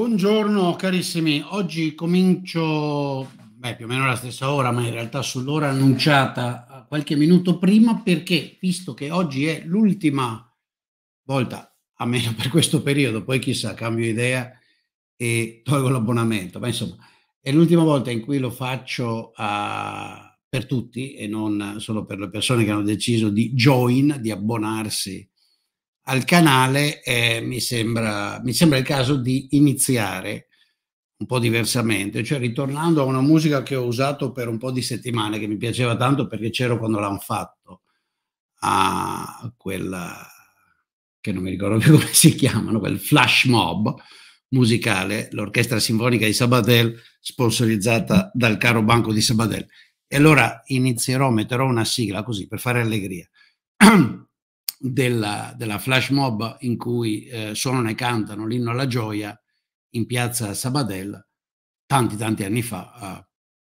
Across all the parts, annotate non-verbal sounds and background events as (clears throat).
Buongiorno carissimi, oggi comincio beh, più o meno alla stessa ora, ma in realtà sull'ora annunciata eh, qualche minuto prima perché, visto che oggi è l'ultima volta, almeno per questo periodo, poi chissà, cambio idea e tolgo l'abbonamento, ma insomma è l'ultima volta in cui lo faccio a, eh, per tutti e non solo per le persone che hanno deciso di join, di abbonarsi al canale, eh, mi, sembra, mi sembra il caso di iniziare un po' diversamente, cioè ritornando a una musica che ho usato per un po' di settimane, che mi piaceva tanto perché c'ero quando l'hanno fatto, a quella che non mi ricordo più (laughs) come si chiamano, quel flash mob musicale, l'orchestra sinfonica di Sabadell, sponsorizzata dal caro banco di Sabadell. E allora inizierò, metterò una sigla così per fare allegria. (clears throat) della, della flash mob in cui eh, suonano e cantano l'inno alla gioia in piazza Sabadell tanti tanti anni fa,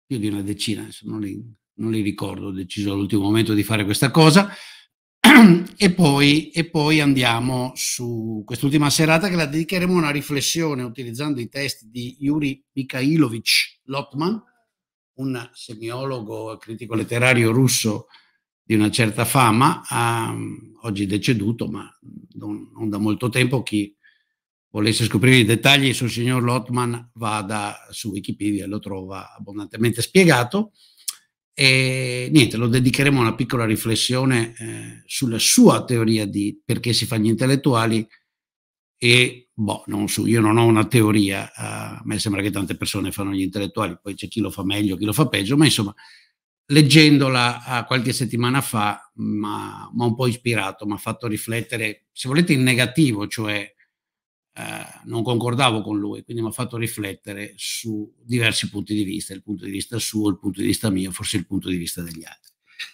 più di una decina, non li, non li, ricordo, ho deciso all'ultimo momento di fare questa cosa. e, poi, e poi andiamo su quest'ultima serata che la dedicheremo a una riflessione utilizzando i testi di Yuri Mikhailovich Lotman, un semiologo e critico letterario russo di una certa fama, ha, oggi deceduto, ma non, non da molto tempo, chi volesse scoprire i dettagli sul signor Lotman vada su Wikipedia, e lo trova abbondantemente spiegato. E niente, lo dedicheremo a una piccola riflessione eh, sulla sua teoria di perché si fanno gli intellettuali e boh, non su, io non ho una teoria, eh, a me sembra che tante persone fanno gli intellettuali, poi c'è chi lo fa meglio, chi lo fa peggio, ma insomma leggendola qualche settimana fa mi ha un po' ispirato, mi ha fatto riflettere, se volete in negativo, cioè eh, non concordavo con lui, quindi mi ha fatto riflettere su diversi punti di vista, il punto di vista suo, il punto di vista mio, forse il punto di vista degli altri.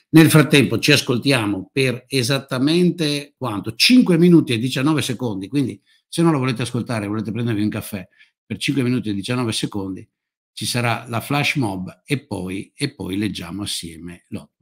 Nel frattempo ci ascoltiamo per esattamente quanto? 5 minuti e 19 secondi, quindi se non lo volete ascoltare, volete prendervi un caffè per 5 minuti e 19 secondi, ci sarà la flash mob e poi, e poi leggiamo assieme l'otto.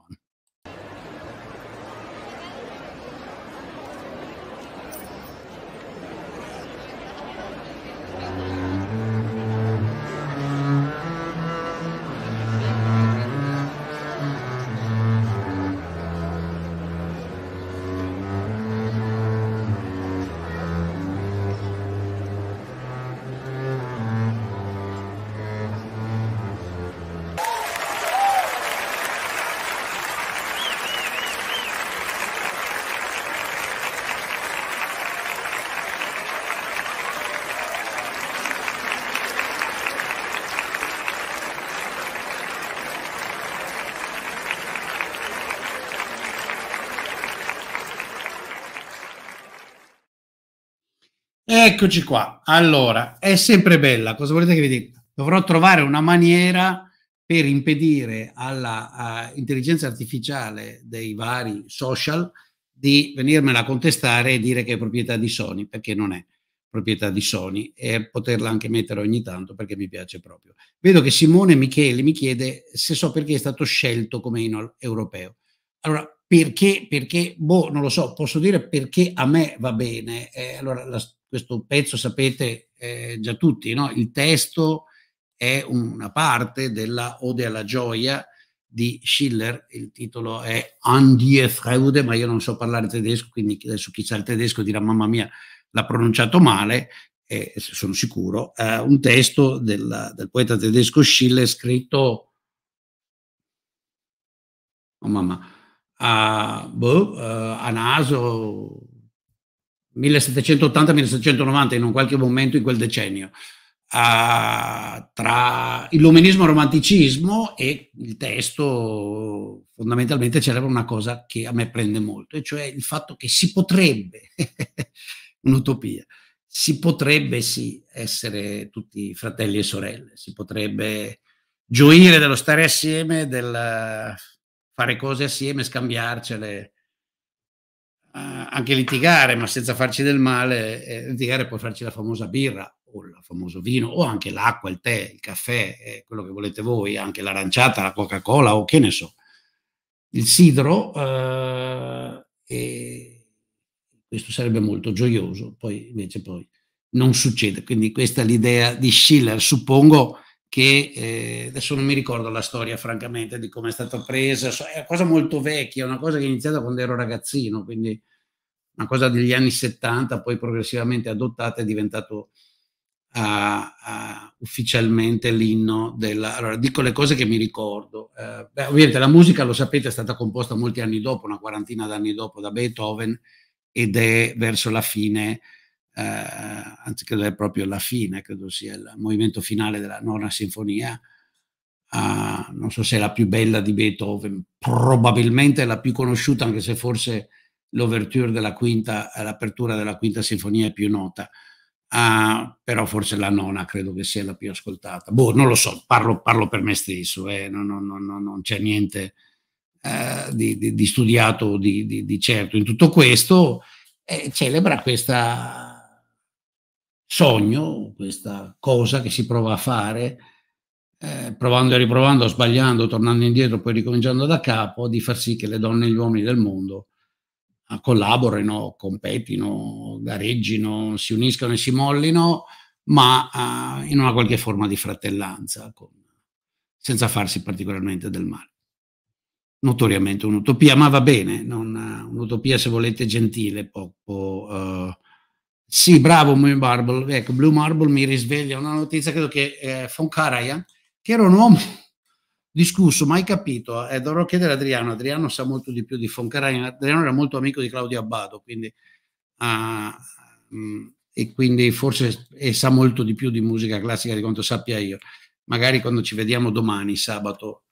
Eccoci qua. Allora, è sempre bella. Cosa volete che vi dica? Dovrò trovare una maniera per impedire all'intelligenza eh, artificiale dei vari social di venirmela a contestare e dire che è proprietà di Sony, perché non è proprietà di Sony e poterla anche mettere ogni tanto perché mi piace proprio. Vedo che Simone Micheli mi chiede se so perché è stato scelto come inol europeo. Allora, perché, perché, boh, non lo so, posso dire perché a me va bene. Eh, allora, la, questo pezzo sapete eh, già tutti, no? il testo è una parte della Ode alla gioia di Schiller, il titolo è An die Freude, ma io non so parlare tedesco, quindi adesso chi sa il tedesco dirà mamma mia, l'ha pronunciato male, eh, sono sicuro, eh, un testo del, del, poeta tedesco Schiller scritto, oh mamma, a, boh, eh, a naso, 1780-1790, in un qualche momento in quel decennio, uh, tra illuminismo e romanticismo e il testo fondamentalmente celebra una cosa che a me prende molto, e cioè il fatto che si potrebbe, (laughs) un'utopia, si potrebbe sì essere tutti fratelli e sorelle, si potrebbe gioire dello stare assieme, del fare cose assieme, scambiarcele anche litigare, ma senza farci del male, eh, litigare può farci la famosa birra o il famoso vino o anche l'acqua, il tè, il caffè, eh, quello che volete voi, anche l'aranciata, la Coca-Cola o che ne so. Il sidro, eh, e questo sarebbe molto gioioso, poi invece poi non succede. Quindi questa è l'idea di Schiller, suppongo che eh, adesso non mi ricordo la storia francamente di come è stata presa, è una cosa molto vecchia, una cosa che è iniziata quando ero ragazzino, quindi una cosa degli anni 70, poi progressivamente adottata è diventato a, a, ufficialmente l'inno della... Allora, dico le cose che mi ricordo. Eh, beh, ovviamente la musica, lo sapete, è stata composta molti anni dopo, una quarantina d'anni dopo, da Beethoven, ed è verso la fine eh, anzi credo è proprio la fine, credo sia il movimento finale della nona sinfonia, Uh, non so se è la più bella di Beethoven, probabilmente la più conosciuta, anche se forse l'ouverture della quinta, l'apertura della quinta sinfonia è più nota, uh, però forse la nona credo che sia la più ascoltata. Boh, non lo so, parlo, parlo per me stesso, eh, non, non, non, non c'è niente eh, di, di, di, studiato di, di, certo in tutto questo, eh, celebra questa sogno, questa cosa che si prova a fare, eh, provando e riprovando, sbagliando, tornando indietro, poi ricominciando da capo, di far sì che le donne e gli uomini del mondo ah, collaborino, competino, gareggino, si uniscano e si mollino, ma eh, in una qualche forma di fratellanza, con, senza farsi particolarmente del male. Notoriamente un'utopia, ma va bene, non, un'utopia se volete gentile, poco... Eh, sì, bravo Blue Marble. Ecco, Blue Marble mi risveglia una notizia, credo che eh, Von Karajan, che era un uomo discusso, mai capito, eh, dovrò chiedere a Adriano, Adriano sa molto di più di Von Karajan, Adriano era molto amico di Claudio Abbado, quindi, uh, ah, mh, mm, e quindi forse e sa molto di più di musica classica di quanto sappia io. Magari quando ci vediamo domani, sabato,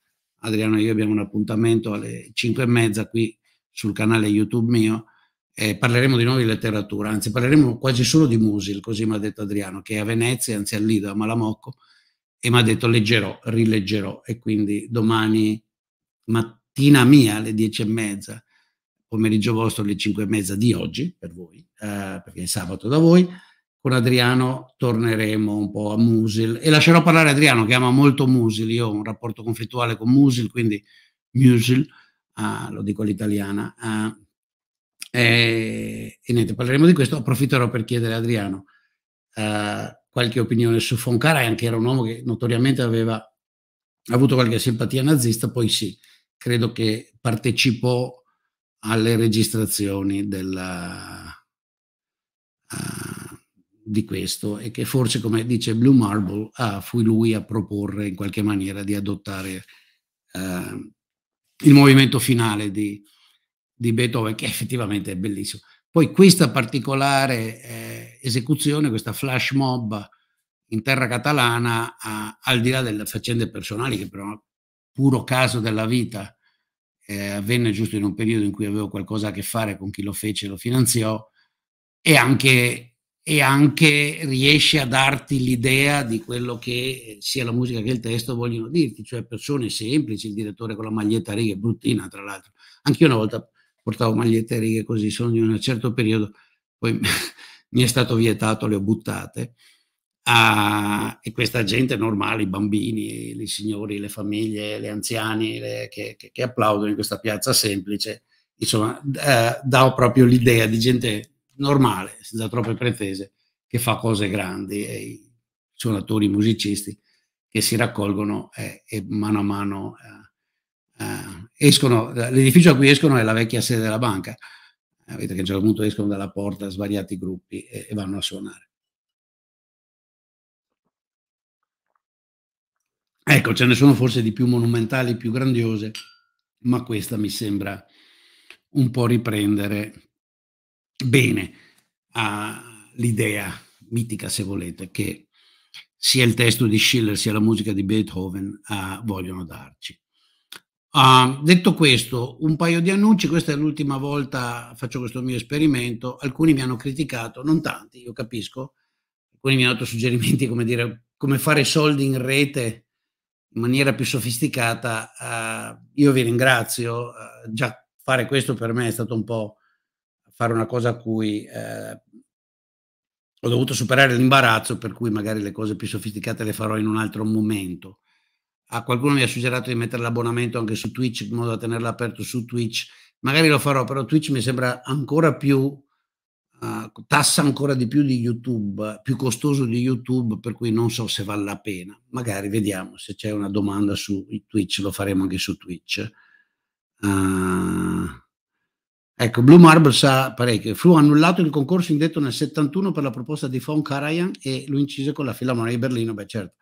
Adriano e io abbiamo un appuntamento alle 5 e mezza qui sul canale YouTube mio eh, parleremo di nuovo di letteratura, anzi parleremo quasi solo di Musil, così mi ha detto Adriano, che è a Venezia, anzi a Lido, a Malamocco, e mi ha detto leggerò, rileggerò, e quindi domani mattina mia alle dieci e mezza, pomeriggio vostro alle cinque e mezza di oggi, per voi, eh, perché è sabato da voi, con Adriano torneremo un po' a Musil e lascerò parlare Adriano che ama molto Musil, io ho un rapporto conflittuale con Musil, quindi Musil, ah, lo dico all'italiana, ah, e, eh, e, niente, parleremo di questo. Approfitterò per chiedere a Adriano eh, qualche opinione su Foncara, anche era un uomo che notoriamente aveva avuto qualche simpatia nazista, poi sì, credo che partecipò alle registrazioni della, uh, eh, di questo e che forse, come dice Blue Marble, ah, fu lui a proporre in qualche maniera di adottare uh, il movimento finale di di Beethoven, che effettivamente è bellissimo. Poi questa particolare eh, esecuzione, questa flash mob in terra catalana, a, al di là delle faccende personali, che però puro caso della vita eh, avvenne giusto in un periodo in cui avevo qualcosa a che fare con chi lo fece lo finanziò, e anche, e anche riesce a darti l'idea di quello che eh, sia la musica che il testo vogliono dirti, cioè persone semplici, il direttore con la maglietta riga, righe bruttina, tra l'altro. Anche io una volta portavo magliette righe così, sono di un certo periodo, poi (laughs) mi è stato vietato, le ho buttate. Ah, e questa gente normale, i bambini, i signori, le famiglie, gli anziani le, che, che, che, applaudono in questa piazza semplice, insomma, eh, dà proprio l'idea di gente normale, senza troppe pretese, che fa cose grandi, e i suonatori, i musicisti che si raccolgono eh, e mano a mano eh, eh escono, l'edificio a cui escono è la vecchia sede della banca. Eh, vedete che a un certo punto escono dalla porta svariati gruppi e, e vanno a suonare. Ecco, ce ne sono forse di più monumentali, più grandiose, ma questa mi sembra un po' riprendere bene all'idea mitica, se volete, che sia il testo di Schiller sia la musica di Beethoven ah, vogliono darci. Uh, detto questo, un paio di annunci, questa è l'ultima volta che faccio questo mio esperimento, alcuni mi hanno criticato, non tanti, io capisco, alcuni mi hanno dato suggerimenti come, dire, come fare soldi in rete in maniera più sofisticata, uh, io vi ringrazio, uh, già fare questo per me è stato un po' fare una cosa a cui eh, ho dovuto superare l'imbarazzo, per cui magari le cose più sofisticate le farò in un altro momento a qualcuno mi ha suggerito di mettere l'abbonamento anche su Twitch in modo da tenerlo aperto su Twitch. Magari lo farò, però Twitch mi sembra ancora più uh, tassa ancora di più di YouTube, più costoso di YouTube, per cui non so se vale la pena. Magari vediamo se c'è una domanda su Twitch, lo faremo anche su Twitch. Uh, ecco, Blue Marble sa parecchio. Fu annullato il concorso indetto nel 71 per la proposta di Von Karajan e lo incise con la Filarmonia di Berlino, beh certo.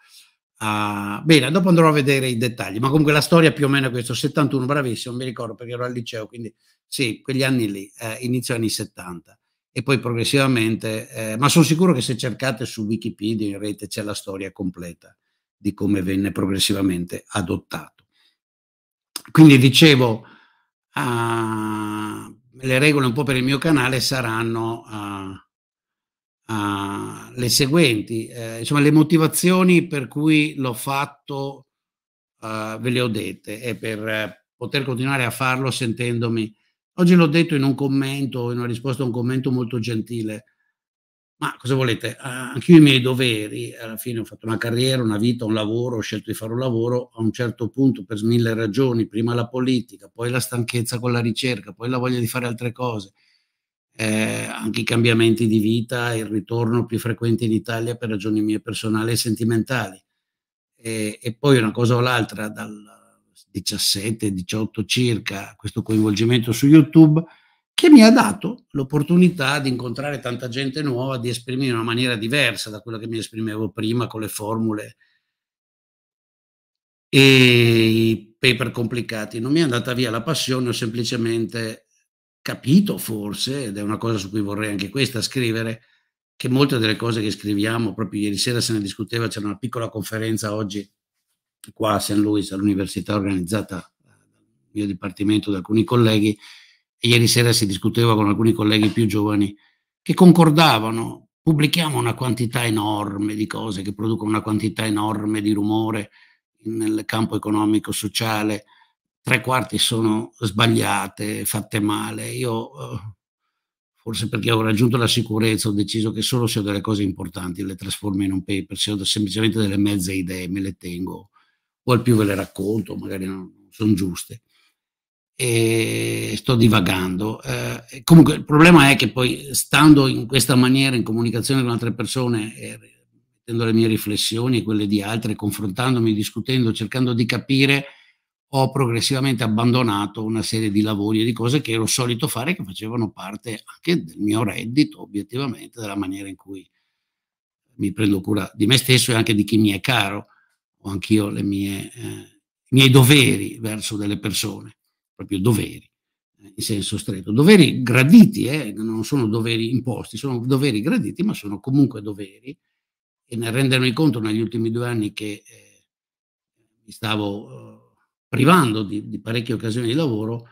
Uh, bene, dopo andrò a vedere i dettagli, ma comunque la storia più o meno è questa, 71, bravissimo, mi ricordo perché ero al liceo, quindi sì, quegli anni lì, eh, inizio anni 70 e poi progressivamente, eh, ma sono sicuro che se cercate su Wikipedia in rete c'è la storia completa di come venne progressivamente adottato. Quindi dicevo, uh, le regole un po' per il mio canale saranno... Uh, uh, le seguenti, eh, insomma le motivazioni per cui l'ho fatto uh, ve le ho dette e per eh, poter continuare a farlo sentendomi, oggi l'ho detto in un commento, in una risposta a un commento molto gentile, ma cosa volete, uh, ah, anche io i miei doveri, alla fine ho fatto una carriera, una vita, un lavoro, ho scelto di fare un lavoro, a un certo punto per mille ragioni, prima la politica, poi la stanchezza con la ricerca, poi la voglia di fare altre cose, eh, anche i cambiamenti di vita, il ritorno più frequente in Italia per ragioni mie personali e sentimentali. E, e poi una cosa o l'altra, dal 17-18 circa, questo coinvolgimento su YouTube, che mi ha dato l'opportunità di incontrare tanta gente nuova, di esprimermi in una maniera diversa da quella che mi esprimevo prima con le formule e i paper complicati. Non mi è andata via la passione, ho semplicemente capito forse, ed è una cosa su cui vorrei anche questa scrivere, che molte delle cose che scriviamo, proprio ieri sera se ne discuteva, c'era una piccola conferenza oggi qua a St. Louis, all'università organizzata dal mio dipartimento da alcuni colleghi, e ieri sera si discuteva con alcuni colleghi più giovani che concordavano, pubblichiamo una quantità enorme di cose che producono una quantità enorme di rumore nel campo economico, sociale, tre quarti sono sbagliate, fatte male. Io, eh, forse perché ho raggiunto la sicurezza, ho deciso che solo se ho delle cose importanti le trasformo in un paper, se ho semplicemente delle mezze idee me le tengo, o al più ve le racconto, magari non sono giuste. E sto divagando. Eh, comunque il problema è che poi stando in questa maniera in comunicazione con altre persone, eh, mettendo le mie riflessioni e quelle di altre, confrontandomi, discutendo, cercando di capire, ho progressivamente abbandonato una serie di lavori e di cose che ero solito fare che facevano parte anche del mio reddito, obiettivamente, della maniera in cui mi prendo cura di me stesso e anche di chi mi è caro. Ho anch'io eh, i miei doveri verso delle persone, proprio doveri eh, in senso stretto. Doveri graditi, eh, non sono doveri imposti, sono doveri graditi, ma sono comunque doveri. E nel rendermi conto negli ultimi due anni che eh, mi stavo eh, privando di, di parecchie occasioni di lavoro,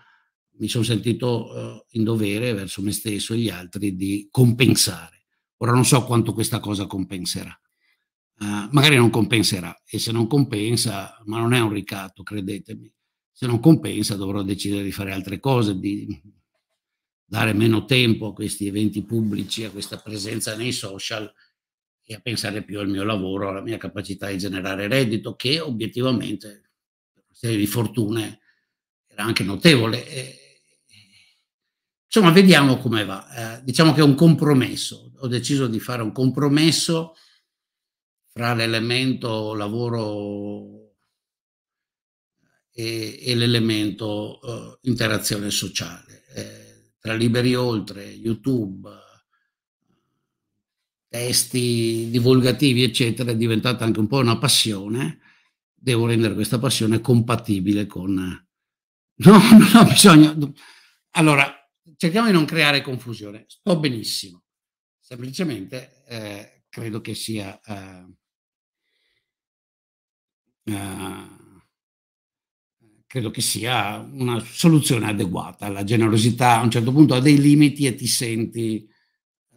mi sono sentito eh, in dovere verso me stesso e gli altri di compensare. Ora non so quanto questa cosa compenserà. Uh, magari non compenserà e se non compensa, ma non è un ricatto, credetemi, se non compensa dovrò decidere di fare altre cose, di dare meno tempo a questi eventi pubblici, a questa presenza nei social e a pensare più al mio lavoro, alla mia capacità di generare reddito che obiettivamente serie di fortune era anche notevole. E, insomma, vediamo come va. Eh, diciamo che è un compromesso. Ho deciso di fare un compromesso fra l'elemento lavoro eh, e, e l'elemento uh, interazione sociale. Eh, tra Liberi Oltre, YouTube, testi divulgativi, eccetera, è diventata anche un po' una passione devo rendere questa passione compatibile con... (laughs) No, non ho bisogno... Allora, cerchiamo di non creare confusione. Sto benissimo. Semplicemente eh, credo che sia... Eh, eh, credo che sia una soluzione adeguata. La generosità a un certo punto ha dei limiti e ti senti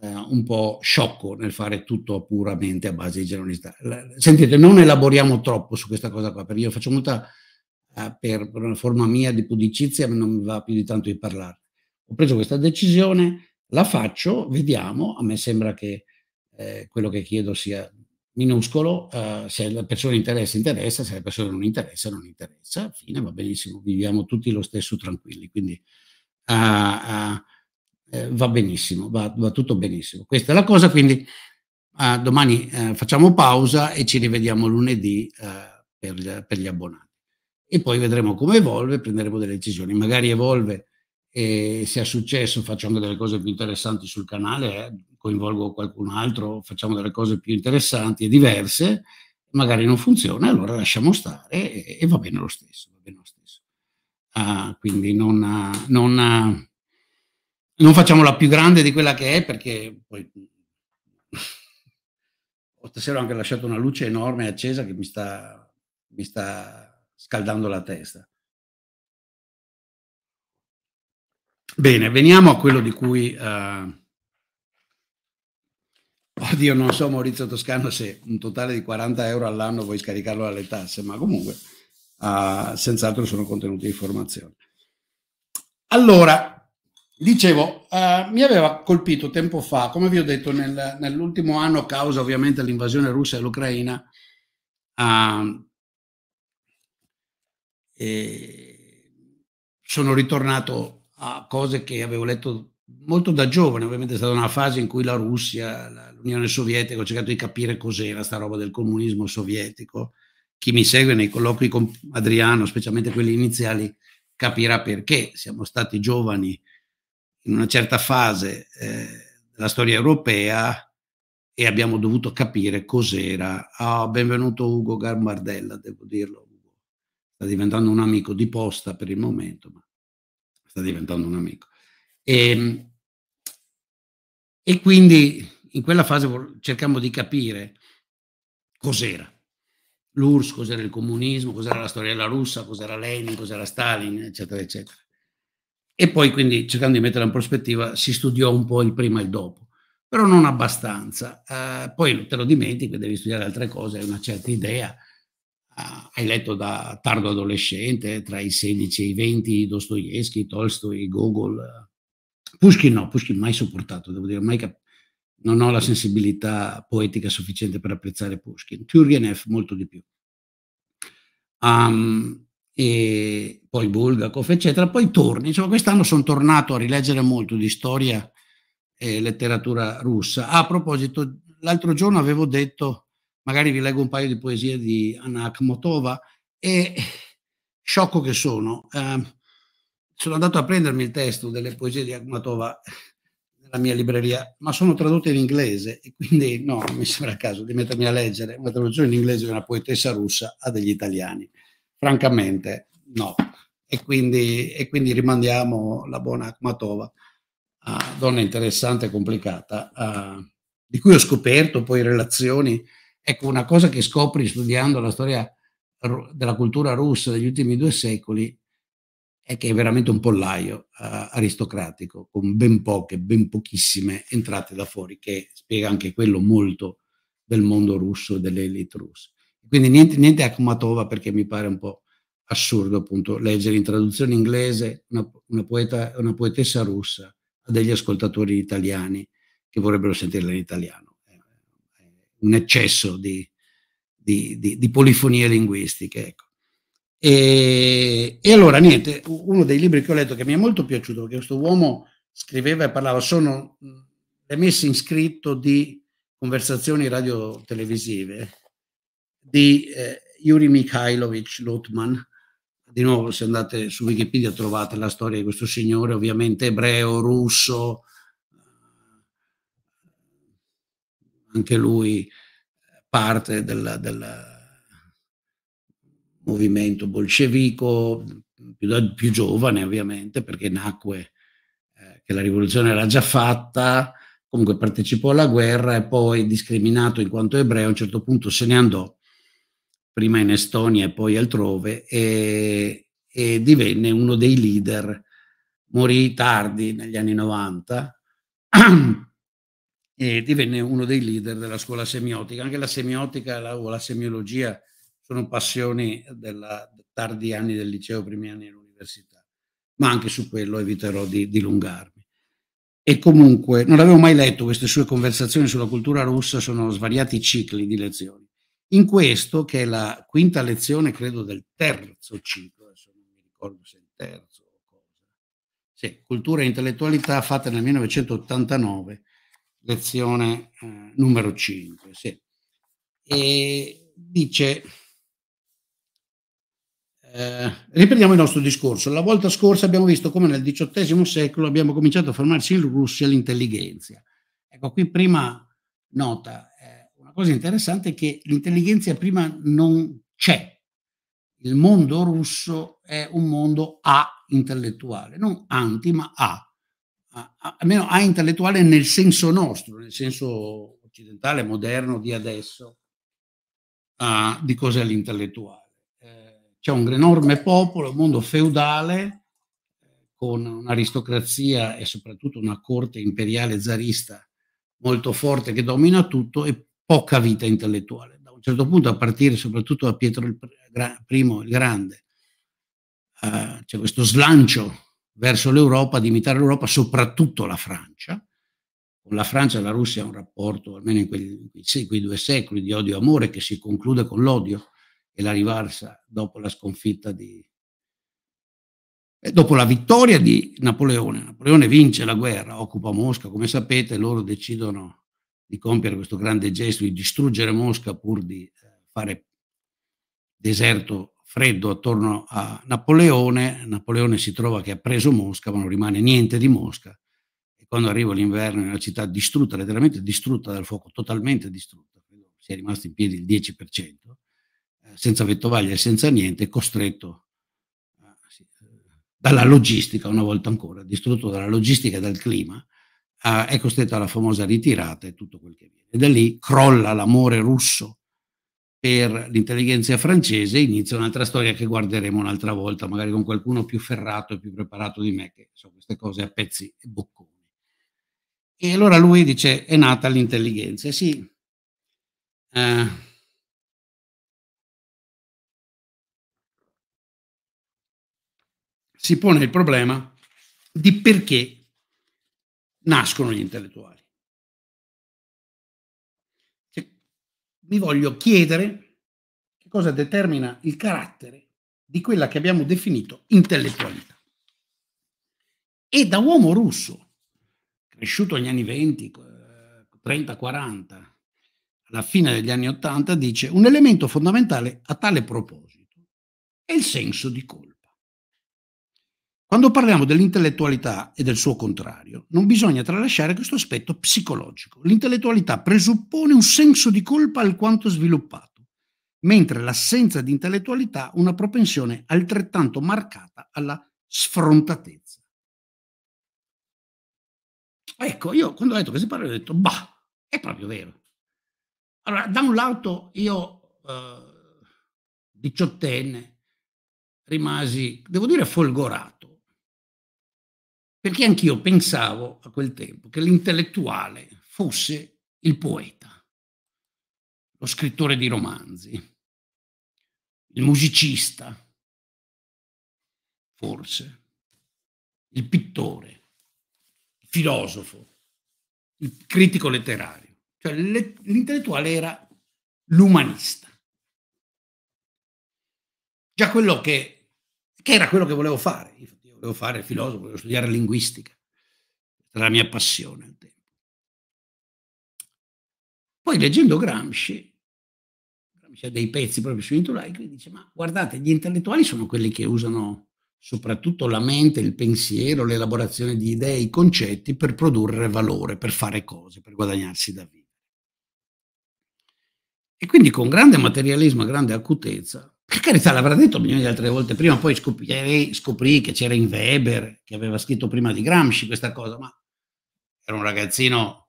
eh, un po' sciocco nel fare tutto puramente a base di generalità. Sentite, non elaboriamo troppo su questa cosa qua, perché io faccio molta, eh, per, per, una forma mia di pudicizia, non mi va più di tanto di parlare. Ho preso questa decisione, la faccio, vediamo, a me sembra che eh, quello che chiedo sia minuscolo, eh, se la persona interessa, interessa, se la persona non interessa, non interessa, fine, va benissimo, viviamo tutti lo stesso tranquilli. Quindi, uh, uh, eh, va benissimo, va, va, tutto benissimo. Questa è la cosa, quindi eh, domani eh, facciamo pausa e ci rivediamo lunedì eh, per, per, gli abbonati. E poi vedremo come evolve, prenderemo delle decisioni. Magari evolve e se ha successo facciamo delle cose più interessanti sul canale, eh, coinvolgo qualcun altro, facciamo delle cose più interessanti e diverse, magari non funziona, allora lasciamo stare e, e va bene lo stesso. Va bene lo stesso. Ah, quindi non... non non facciamola più grande di quella che è perché poi stasera ho anche lasciato una luce enorme accesa che mi sta, mi sta scaldando la testa. Bene, veniamo a quello di cui... Uh... Oddio, non so Maurizio Toscano se un totale di 40 euro all'anno vuoi scaricarlo dalle tasse, ma comunque uh, senz'altro sono contenuti di formazione. Allora, Dicevo, eh, mi aveva colpito tempo fa, come vi ho detto, nel, nell'ultimo anno, a causa ovviamente dell'invasione russa dell'Ucraina, eh, eh, sono ritornato a cose che avevo letto molto da giovane, ovviamente è stata una fase in cui la Russia, l'Unione Sovietica, ho cercato di capire cos'era sta roba del comunismo sovietico. Chi mi segue nei colloqui con Adriano, specialmente quelli iniziali, capirà perché siamo stati giovani in una certa fase eh, della storia europea e abbiamo dovuto capire cos'era. Oh, benvenuto Ugo Garbardella, devo dirlo. Ugo. Sta diventando un amico di posta per il momento, ma sta diventando un amico. E, ehm, e quindi in quella fase cerchiamo di capire cos'era l'URSS, cos'era il comunismo, cos'era la storia della Russia, cos'era Lenin, cos'era Stalin, eccetera, eccetera. E poi quindi cercando di metterla in prospettiva si studiò un po' il prima e il dopo, però non abbastanza. Eh, poi te lo dimentichi, devi studiare altre cose, hai una certa idea. Uh, hai letto da tardo adolescente, tra i 16 e i 20, Dostoevsky, Tolstoi, Gogol. Pushkin no, Pushkin mai sopportato, devo dire, mai cap- non ho la sensibilità poetica sufficiente per apprezzare Pushkin. Turgenev molto di più. Um, e poi Bulgakov, eccetera, poi torni. Insomma, diciamo, quest'anno sono tornato a rileggere molto di storia e letteratura russa. a proposito, l'altro giorno avevo detto, magari vi leggo un paio di poesie di Anna Akhmotova, e sciocco che sono, eh, sono andato a prendermi il testo delle poesie di Akhmotova nella mia libreria, ma sono tradotte in inglese, e quindi no, mi sembra il caso di mettermi a leggere una traduzione in inglese di una poetessa russa a degli italiani francamente no. E quindi, e quindi rimandiamo la buona Akhmatova, uh, donna interessante e complicata, uh, di cui ho scoperto poi relazioni. Ecco, una cosa che scopri studiando la storia della cultura russa degli ultimi due secoli è che è veramente un pollaio uh, aristocratico, con ben poche, ben pochissime entrate da fuori, che spiega anche quello molto del mondo russo e delle elite russe. Quindi niente, niente Akhmatova perché mi pare un po' assurdo appunto leggere in traduzione inglese una, una, poeta, una poetessa russa a degli ascoltatori italiani che vorrebbero sentirla in italiano. Eh, un eccesso di, di, di, di polifonie linguistiche. Ecco. E, e, allora, niente, uno dei libri che ho letto che mi è molto piaciuto, perché questo uomo scriveva e parlava, sono le messe in scritto di conversazioni radio-televisive di eh, Yuri Mikhailovich Lutman. Di nuovo, se andate su Wikipedia trovate la storia di questo signore, ovviamente ebreo, russo, eh, anche lui eh, parte del, del movimento bolscevico, più, più, giovane ovviamente, perché nacque eh, che la rivoluzione era già fatta, comunque partecipò alla guerra e poi discriminato in quanto ebreo a un certo punto se ne andò prima in Estonia e poi altrove, e, e divenne uno dei leader. Morì tardi, negli anni 90, (clears throat) e divenne uno dei leader della scuola semiotica. Anche la semiotica la, o la semiologia sono passioni della, dei tardi anni del liceo, primi anni dell'università, ma anche su quello eviterò di dilungarmi. E comunque non avevo mai letto queste sue conversazioni sulla cultura russa, sono svariati cicli di lezioni in questo, che è la quinta lezione, credo, del terzo ciclo, adesso non mi ricordo se è il terzo o cosa, sì, Cultura e Intellettualità, fatta nel 1989, lezione eh, numero 5, sì. E dice, eh, riprendiamo il nostro discorso. La volta scorsa abbiamo visto come nel XVIII secolo abbiamo cominciato a formarsi in Russia l'intelligenza. Ecco, qui prima nota, una cosa interessante è che l'intelligenza prima non c'è. Il mondo russo è un mondo a intellettuale, non anti, ma a. A, a, almeno a intellettuale nel senso nostro, nel senso occidentale, moderno, di adesso, a, di cos'è l'intellettuale. Eh, c'è un enorme popolo, un mondo feudale, eh, con un'aristocrazia e soprattutto una corte imperiale zarista molto forte che domina tutto e poca vita intellettuale. Da un certo punto, a partire soprattutto da Pietro il Primo, il Grande, eh, c'è questo slancio verso l'Europa, di imitare l'Europa, soprattutto la Francia. Con la Francia e la Russia ha un rapporto, almeno in quei, in quei due secoli, di odio e amore che si conclude con l'odio e la rivarsa dopo la sconfitta di... Dopo la vittoria di Napoleone, Napoleone vince la guerra, occupa Mosca, come sapete, loro decidono di compiere questo grande gesto di distruggere Mosca pur di eh, fare deserto freddo attorno a Napoleone. Napoleone si trova che ha preso Mosca, ma non rimane niente di Mosca. E quando arriva l'inverno è una città distrutta, letteralmente distrutta dal fuoco, totalmente distrutta, si è rimasto in piedi il 10%, eh, senza vettovaglia e senza niente, costretto eh, dalla logistica, una volta ancora, distrutto dalla logistica e dal clima, eh, è costretto alla famosa ritirata e tutto quel che viene. E da lì crolla l'amore russo per l'intelligenza francese e inizia un'altra storia che guarderemo un'altra volta, magari con qualcuno più ferrato e più preparato di me, che so queste cose a pezzi e bocconi. E allora lui dice, è nata l'intelligenza. Sì, eh, si pone il problema di perché nascono gli intellettuali. Cioè, mi voglio chiedere che cosa determina il carattere di quella che abbiamo definito intellettualità. E da uomo russo, cresciuto negli anni 20, 30, 40, alla fine degli anni 80, dice un elemento fondamentale a tale proposito è il senso di colpa. Quando parliamo dell'intellettualità e del suo contrario, non bisogna tralasciare questo aspetto psicologico. L'intellettualità presuppone un senso di colpa alquanto sviluppato, mentre l'assenza di intellettualità una propensione altrettanto marcata alla sfrontatezza. Ecco, io quando ho detto queste parole ho detto, bah, è proprio vero. Allora, da un lato io, eh, diciottenne, rimasi, devo dire, folgorato perché anch'io pensavo a quel tempo che l'intellettuale fosse il poeta, lo scrittore di romanzi, il musicista, forse, il pittore, il filosofo, il critico letterario. Cioè l'intellettuale era l'umanista. Già quello che, che era quello che volevo fare volevo fare filosofo, volevo studiare linguistica, era la mia passione al tempo. Poi leggendo Gramsci, Gramsci ha dei pezzi proprio su Intulaico, dice ma guardate, gli intellettuali sono quelli che usano soprattutto la mente, il pensiero, l'elaborazione di idee, i concetti per produrre valore, per fare cose, per guadagnarsi da vivere. E quindi con grande materialismo, e grande acutezza, che carità l'avrà detto milioni di altre volte prima, poi scoprì, eh, scoprì che c'era in Weber, che aveva scritto prima di Gramsci questa cosa, ma era un ragazzino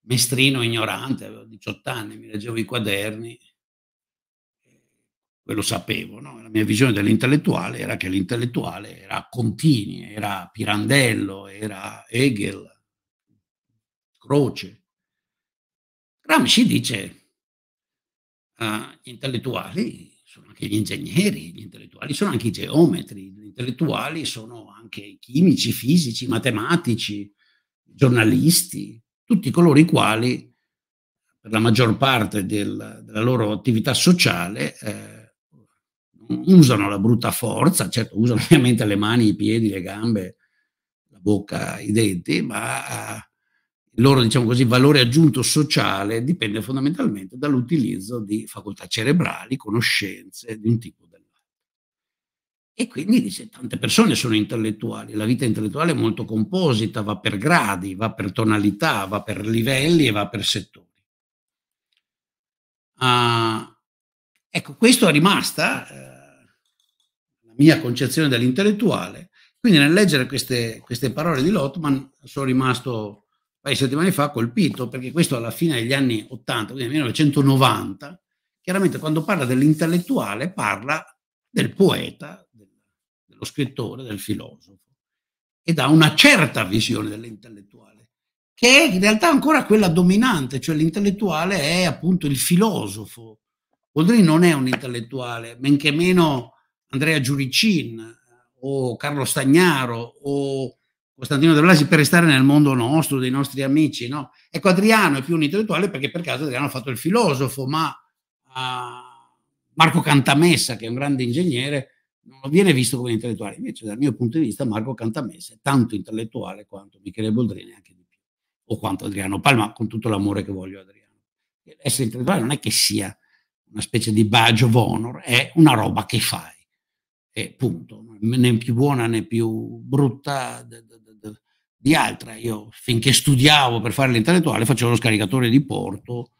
mestrino, ignorante, avevo 18 anni, mi leggevo i quaderni, quello eh, sapevo, no? la mia visione dell'intellettuale era che l'intellettuale era Contini, era Pirandello, era Hegel, Croce. Gramsci dice, uh, gli intellettuali sono anche gli ingegneri, gli intellettuali, sono anche i geometri, gli intellettuali sono anche i chimici, fisici, matematici, giornalisti, tutti coloro i quali per la maggior parte del, della loro attività sociale eh, usano la brutta forza, certo usano ovviamente le mani, i piedi, le gambe, la bocca, i denti, ma eh, il loro diciamo così, valore aggiunto sociale dipende fondamentalmente dall'utilizzo di facoltà cerebrali, conoscenze di un tipo o dell'altro. E quindi dice, tante persone sono intellettuali, la vita intellettuale è molto composita, va per gradi, va per tonalità, va per livelli e va per settori. Ah, ecco, questo è rimasta eh, la mia concezione dell'intellettuale, quindi nel leggere queste, queste parole di Lottman sono rimasto paio di settimane fa, colpito, perché questo alla fine degli anni 80, quindi 1990, chiaramente quando parla dell'intellettuale parla del poeta, dello scrittore, del filosofo, e dà una certa visione dell'intellettuale, che è in realtà ancora quella dominante, cioè l'intellettuale è appunto il filosofo. Boldrini non è un intellettuale, men che meno Andrea Giuricin eh, o Carlo Stagnaro o Costantino De Blasi per restare nel mondo nostro, dei nostri amici, no? Ecco, Adriano è più un intellettuale perché per caso Adriano ha fatto il filosofo, ma uh, Marco Cantamessa, che è un grande ingegnere, non viene visto come intellettuale. Invece, dal mio punto di vista, Marco Cantamessa è tanto intellettuale quanto Michele Boldrini, anche di più, o quanto Adriano Palma, con tutto l'amore che voglio Adriano. Essere intellettuale non è che sia una specie di badge of honor, è una roba che fai. E punto, né più buona né più brutta di altra. Io finché studiavo per fare l'intellettuale facevo lo scaricatore di porto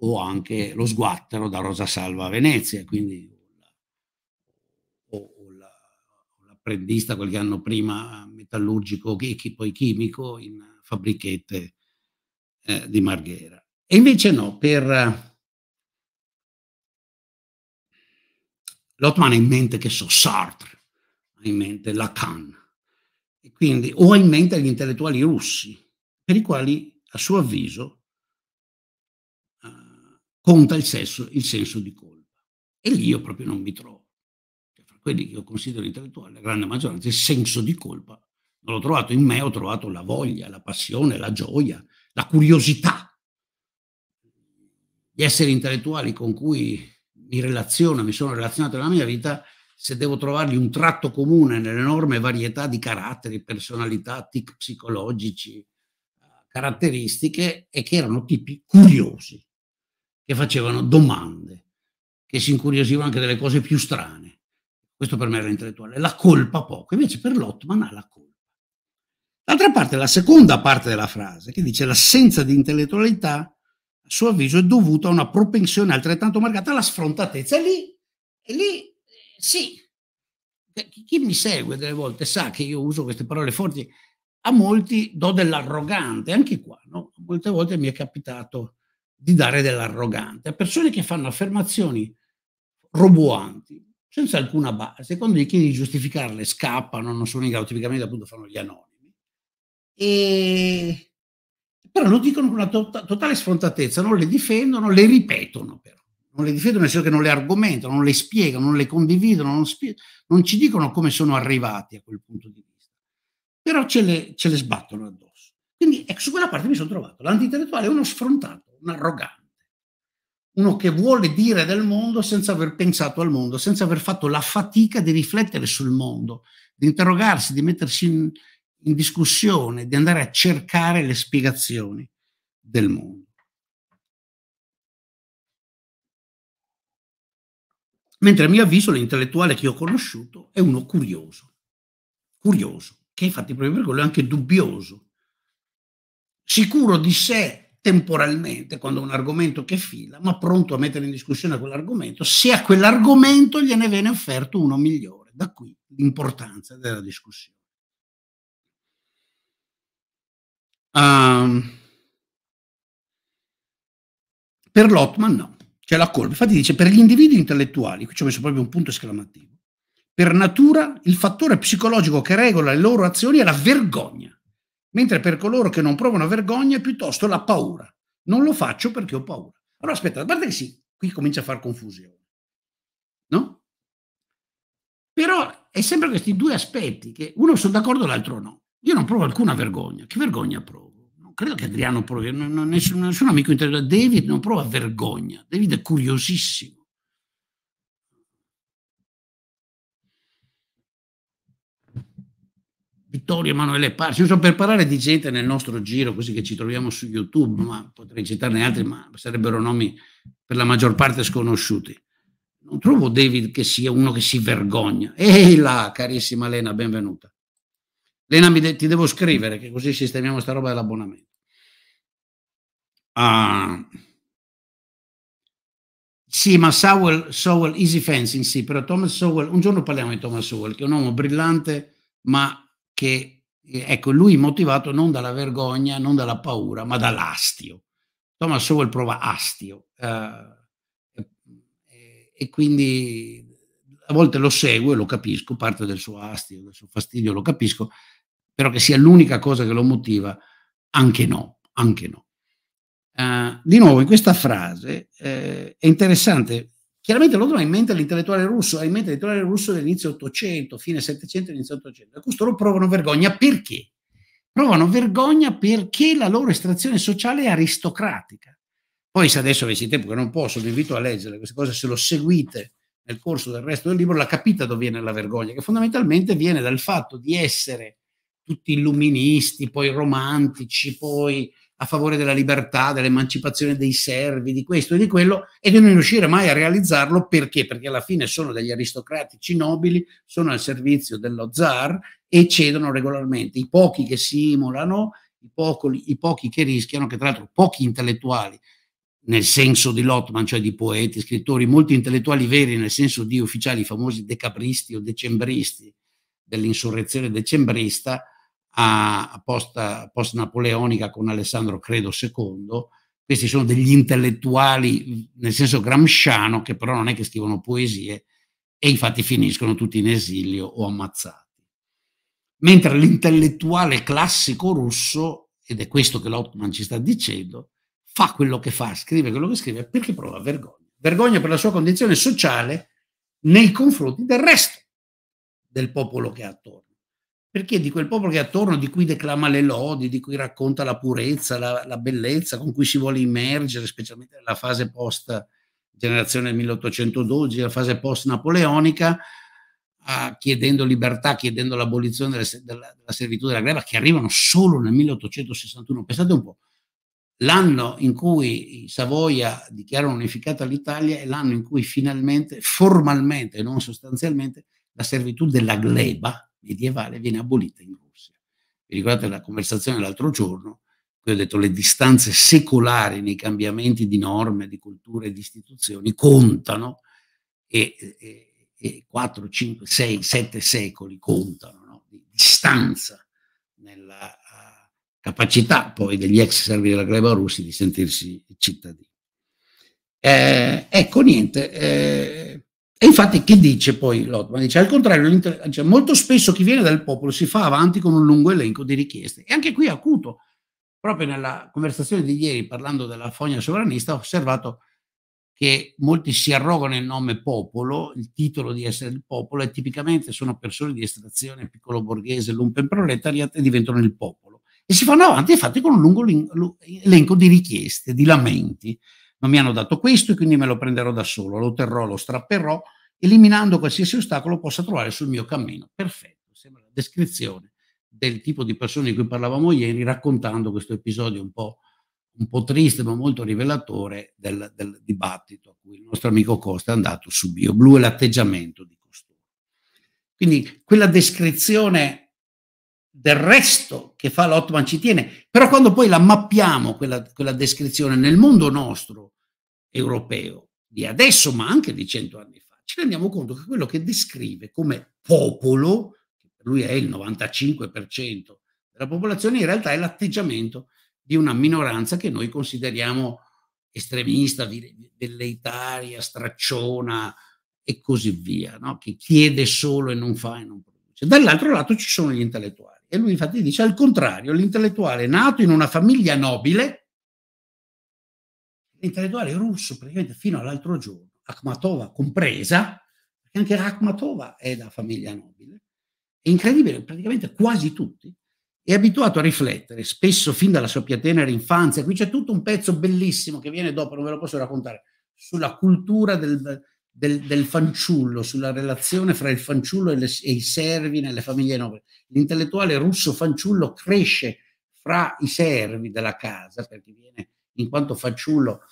o anche lo sguattero da Rosa Salva a Venezia, quindi o, la, l'apprendista qualche anno prima metallurgico, poi chimico in fabbrichette eh, di Marghera. E invece no, per... Lottman ha in mente, che so, Sartre, ha in mente Lacan, quindi o in mente agli intellettuali russi, per i quali, a suo avviso, eh, conta il senso, il senso di colpa. E lì io proprio non mi trovo. Cioè, fra quelli che io considero intellettuali, la grande maggioranza, il senso di colpa non l'ho trovato in me, ho trovato la voglia, la passione, la gioia, la curiosità. Gli esseri intellettuali con cui mi relaziono, mi sono relazionato nella mia vita, se devo trovargli un tratto comune nell'enorme varietà di caratteri, personalità, tic psicologici, eh, caratteristiche, è che erano tipi curiosi, che facevano domande, che si incuriosivano anche delle cose più strane. Questo per me era intellettuale. La colpa poco, invece per Lottman ha la colpa. D'altra parte, la seconda parte della frase, che dice l'assenza di intellettualità, a suo avviso, è dovuta a una propensione altrettanto marcata alla sfrontatezza. E lì, e lì sì, chi mi segue delle volte sa che io uso queste parole forti, a molti do dell'arrogante, anche qua, no? molte volte mi è capitato di dare dell'arrogante a persone che fanno affermazioni roboanti, senza alcuna base, quando gli chiedi di giustificarle scappano, non sono in grado, tipicamente appunto fanno gli anonimi. E... Però lo dicono con una to- tota-, totale sfrontatezza, non le difendono, le ripetono però non le difendono nel senso che non le argomentano, non le spiegano, non le condividono, non, spie- non ci dicono come sono arrivati a quel punto di vista, però ce le, ce le sbattono addosso. Quindi ecco, su quella parte mi sono trovato. L'antintellettuale è uno sfrontato, un arrogante, uno che vuole dire del mondo senza aver pensato al mondo, senza aver fatto la fatica di riflettere sul mondo, di interrogarsi, di mettersi in, in discussione, di andare a cercare le spiegazioni del mondo. Mentre a mio avviso l'intellettuale che ho conosciuto è uno curioso, curioso, che infatti proprio per quello è anche dubbioso, sicuro di sé temporalmente quando un argomento che fila, ma pronto a mettere in discussione quell'argomento se a quell'argomento gliene viene offerto uno migliore. Da qui l'importanza della discussione. Um, per Lotman no c'è la colpa. Infatti dice, per gli individui intellettuali, qui ci ho messo proprio un punto esclamativo, per natura il fattore psicologico che regola le loro azioni è la vergogna, mentre per coloro che non provano vergogna è piuttosto la paura. Non lo faccio perché ho paura. Allora aspetta, a parte che sì, qui comincia a far confusione, no? Però è sempre questi due aspetti che uno sono d'accordo e l'altro no. Io non provo alcuna vergogna. Che vergogna provo? credo che Adriano provi, non, nessun, nessun amico interroga, David non prova vergogna, David è curiosissimo. Vittorio Emanuele Parci, so, per parlare di gente nel nostro giro, così che ci troviamo su YouTube, ma potrei citarne altri, ma sarebbero nomi per la maggior parte sconosciuti. Non trovo David che sia uno che si vergogna. Ehi là, carissima Lena, benvenuta. Lena mi de- ti devo scrivere che così sistemiamo sta roba dell'abbonamento. Ah. Sì, ma Sowell, Sowell, easy fencing, sì, però Thomas Sowell, un giorno parliamo di Thomas Sowell, che è un uomo brillante, ma che, ecco, lui motivato non dalla vergogna, non dalla paura, ma dall'astio. Thomas Sowell prova astio. Uh, e, e quindi a volte lo segue, lo capisco, parte del suo astio, del suo fastidio lo capisco, però che sia l'unica cosa che lo motiva, anche no, anche no. Uh, di nuovo, in questa frase eh, è interessante, chiaramente loro hanno in mente l'intellettuale russo, ha in mente l'intellettuale russo dell'inizio 800, fine 700, inizio 800, e costoro provano vergogna perché? Provano vergogna perché la loro estrazione sociale è aristocratica. Poi se adesso avessi tempo, che non posso, vi invito a leggere queste cose, se lo seguite nel corso del resto del libro, la capita dove viene la vergogna, che fondamentalmente viene dal fatto di essere tutti illuministi, poi romantici, poi a favore della libertà, dell'emancipazione dei servi, di questo e di quello, e di non riuscire mai a realizzarlo perché? Perché alla fine sono degli aristocratici nobili, sono al servizio dello zar e cedono regolarmente. I pochi che si imolano, i, popoli, i pochi che rischiano, che tra l'altro pochi intellettuali, nel senso di Lottman, cioè di poeti, scrittori, molti intellettuali veri, nel senso di ufficiali famosi decapristi o decembristi dell'insurrezione decembrista, a post, post napoleonica con Alessandro Credo II, questi sono degli intellettuali nel senso gramsciano che però non è che scrivono poesie e infatti finiscono tutti in esilio o ammazzati. Mentre l'intellettuale classico russo, ed è questo che Lottman ci sta dicendo, fa quello che fa, scrive quello che scrive perché prova vergogna. Vergogna per la sua condizione sociale nei confronti del resto del popolo che ha attorno perché di quel popolo che è attorno, di cui declama le lodi, di cui racconta la purezza, la, la bellezza con cui si vuole immergere, specialmente nella fase post generazione 1812, la fase post-napoleonica, ah, chiedendo libertà, chiedendo l'abolizione della, della, della servitù della greva, che arrivano solo nel 1861. Pensate un po', l'anno in cui i Savoia dichiarano unificata l'Italia è l'anno in cui finalmente, formalmente e non sostanzialmente, la servitù della gleba medievale viene abolita in Russia. Vi ricordate la conversazione l'altro giorno? Qui ho detto le distanze secolari nei cambiamenti di norme, di culture e di istituzioni contano e, e, e 4, 5, 6, 7 secoli contano no? di distanza nella uh, capacità poi degli ex servi della greba russi di sentirsi cittadini. Eh, ecco, niente, eh, e infatti che dice poi Lotman? Dice al contrario, cioè, molto spesso chi viene dal popolo si fa avanti con un lungo elenco di richieste. E anche qui acuto, proprio nella conversazione di ieri parlando della fogna sovranista, ho osservato che molti si arrogano il nome popolo, il titolo di essere il popolo, e tipicamente sono persone di estrazione piccolo borghese, lumpen proletariat e diventano il popolo. E si fanno avanti infatti con un lungo elenco di richieste, di lamenti non mi hanno dato questo e quindi me lo prenderò da solo, lo terrò, lo strapperò, eliminando qualsiasi ostacolo possa trovare sul mio cammino. Perfetto, sembra la descrizione del tipo di persone di cui parlavamo ieri, raccontando questo episodio un po', un po triste ma molto rivelatore del, del, dibattito a cui il nostro amico Costa è andato su BioBlu e l'atteggiamento di costoro. Quindi quella descrizione del resto che fa l'Ottoman ci tiene, però quando poi la mappiamo, quella, quella descrizione, nel mondo nostro europeo di adesso, ma anche di cento anni fa, ci rendiamo conto che quello che descrive come popolo, lui è il 95% della popolazione, in realtà è l'atteggiamento di una minoranza che noi consideriamo estremista, velleitaria, stracciona e così via, no? che chiede solo e non fa e non produce. Dall'altro lato ci sono gli intellettuali e lui infatti dice al contrario, l'intellettuale nato in una famiglia nobile, l'intellettuale russo praticamente fino all'altro giorno, Akhmatova compresa, perché anche Akhmatova è da famiglia nobile, è incredibile, praticamente quasi tutti, è abituato a riflettere, spesso fin dalla sua più tenera infanzia, qui c'è tutto un pezzo bellissimo che viene dopo, non ve lo posso raccontare, sulla cultura del, del, del, fanciullo, sulla relazione fra il fanciullo e, le, e i servi nelle famiglie nobili. L'intellettuale russo fanciullo cresce fra i servi della casa, perché viene in quanto fanciullo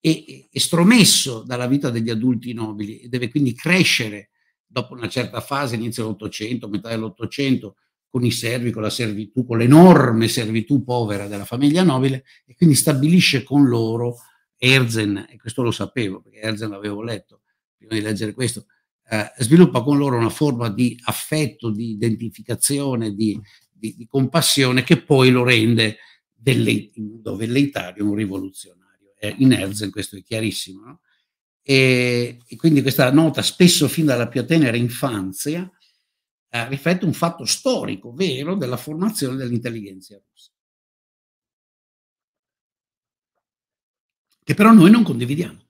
e estromesso dalla vita degli adulti nobili e deve quindi crescere dopo una certa fase, inizio dell'Ottocento, metà dell'Ottocento, con i servi, con la servitù, con l'enorme servitù povera della famiglia nobile e quindi stabilisce con loro Erzen, e questo lo sapevo perché Erzen l'avevo letto, prima di leggere questo, eh, sviluppa con loro una forma di affetto, di identificazione, di, di, di compassione che poi lo rende delle, in modo velleitario un rivoluzionario. Eh, in Erzen questo è chiarissimo. No? E, e, quindi questa nota, spesso fin dalla più tenera infanzia, eh, riflette un fatto storico vero della formazione dell'intelligenza russa. Che però noi non condividiamo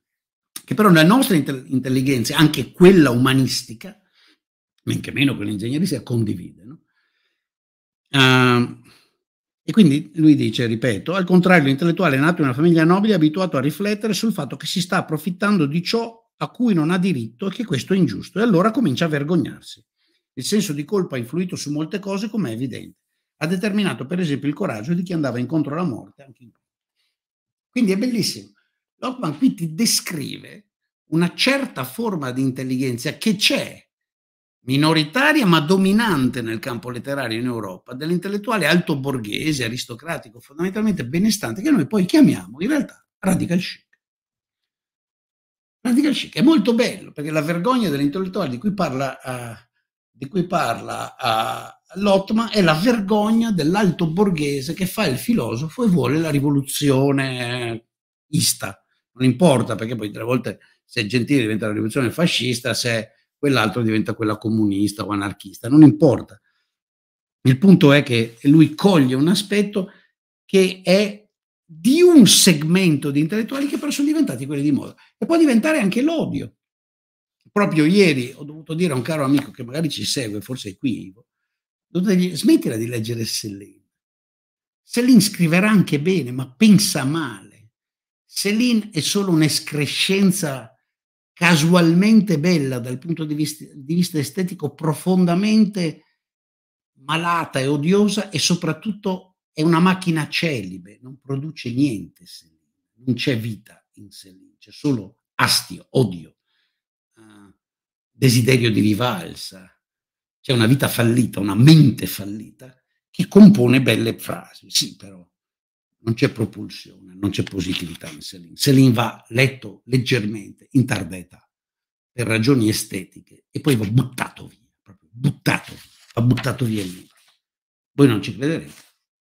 che però nella nostra intelligenza, anche quella umanistica, men che meno quella ingegneristica, condivide. No? Uh, e quindi lui dice, ripeto, al contrario l'intellettuale nato in una famiglia nobile è abituato a riflettere sul fatto che si sta approfittando di ciò a cui non ha diritto e che questo è ingiusto e allora comincia a vergognarsi. Il senso di colpa ha influito su molte cose, come è evidente. Ha determinato, per esempio, il coraggio di chi andava incontro alla morte. Quindi è bellissimo. Lockman qui ti descrive una certa forma di intelligenza che c'è, minoritaria ma dominante nel campo letterario in Europa, dell'intellettuale alto borghese, aristocratico, fondamentalmente benestante, che noi poi chiamiamo in realtà radical chic. Radical chic è molto bello perché la vergogna dell'intellettuale di cui parla, uh, di cui parla uh, eh, Lotman è la vergogna dell'alto borghese che fa il filosofo e vuole la rivoluzione uh, ista non importa perché poi tre volte se Gentile diventa la rivoluzione fascista, se quell'altro diventa quella comunista o anarchista, non importa. Il punto è che lui coglie un aspetto che è di un segmento di intellettuali che però sono diventati quelli di moda e può diventare anche l'odio. Proprio ieri ho dovuto dire a un caro amico che magari ci segue, forse è qui Ivo, smettila di leggere Sellin. Sellin scriverà anche bene, ma pensa male Céline è solo un'escrescenza casualmente bella dal punto di vista, di vista estetico, profondamente malata e odiosa e soprattutto è una macchina celibe, non produce niente, non c'è vita in Céline, c'è solo astio, odio, uh, desiderio di rivalsa, c'è una vita fallita, una mente fallita che compone belle frasi, sì però non c'è propulsione, non c'è positività in Selin. Selin va letto leggermente in tarda età per ragioni estetiche e poi va buttato via, proprio buttato va buttato via il libro. Voi non ci crederete,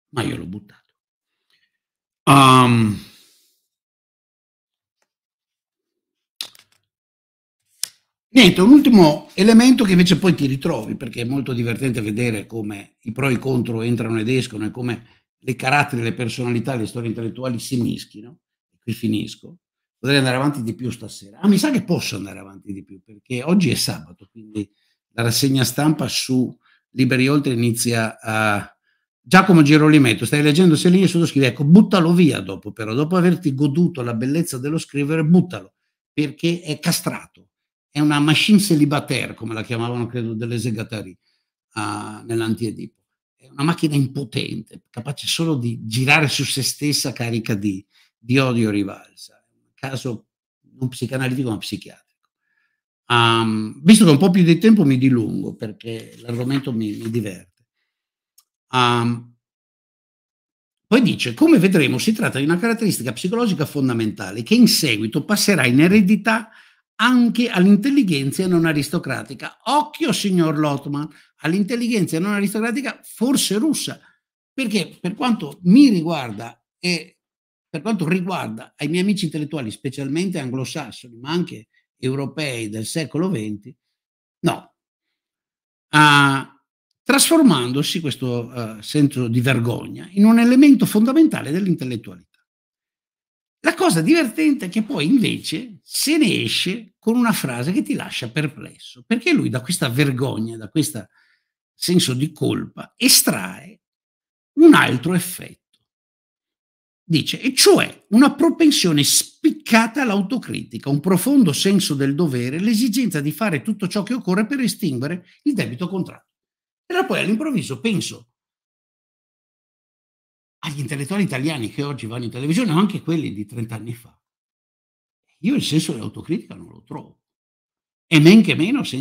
ma io l'ho buttato. Um, niente, un ultimo elemento che invece poi ti ritrovi, perché è molto divertente vedere come i pro e i contro entrano ed escono e come le caratteri, le personalità, le storie intellettuali si mischino, e qui finisco, potrei andare avanti di più stasera. Ah, mi sa che posso andare avanti di più, perché oggi è sabato, quindi la rassegna stampa su Liberi Oltre inizia a... Giacomo Girolimetto, stai leggendo Selini e sottoscrivi, ecco, buttalo via dopo però, dopo averti goduto la bellezza dello scrivere, buttalo, perché è castrato, è una machine celibataire, come la chiamavano credo delle Segatari uh, ah, nell'antiedipo è una macchina impotente, capace solo di girare su se stessa carica di, di odio rivalsa. Un caso non psicanalitico ma psichiatrico. Um, visto che un po' più di tempo mi dilungo perché l'argomento mi, mi diverte. Um, poi dice, come vedremo, si tratta di una caratteristica psicologica fondamentale che in seguito passerà in eredità anche all'intelligenza non aristocratica. Occhio, signor Lotman, all'intelligenza non aristocratica forse russa, perché per quanto mi riguarda e per quanto riguarda ai miei amici intellettuali, specialmente anglosassoni, ma anche europei del secolo XX, no. Ah, trasformandosi questo uh, senso di vergogna in un elemento fondamentale dell'intellettualità. La cosa divertente è che poi invece se ne esce con una frase che ti lascia perplesso, perché lui da questa vergogna, da questo senso di colpa, estrae un altro effetto. Dice, e cioè una propensione spiccata all'autocritica, un profondo senso del dovere, l'esigenza di fare tutto ciò che occorre per estinguere il debito contratto. E allora poi all'improvviso penso agli intellettuali italiani che oggi vanno in televisione o anche quelli di 30 anni fa. Io il senso dell'autocritica non lo trovo. E men che meno se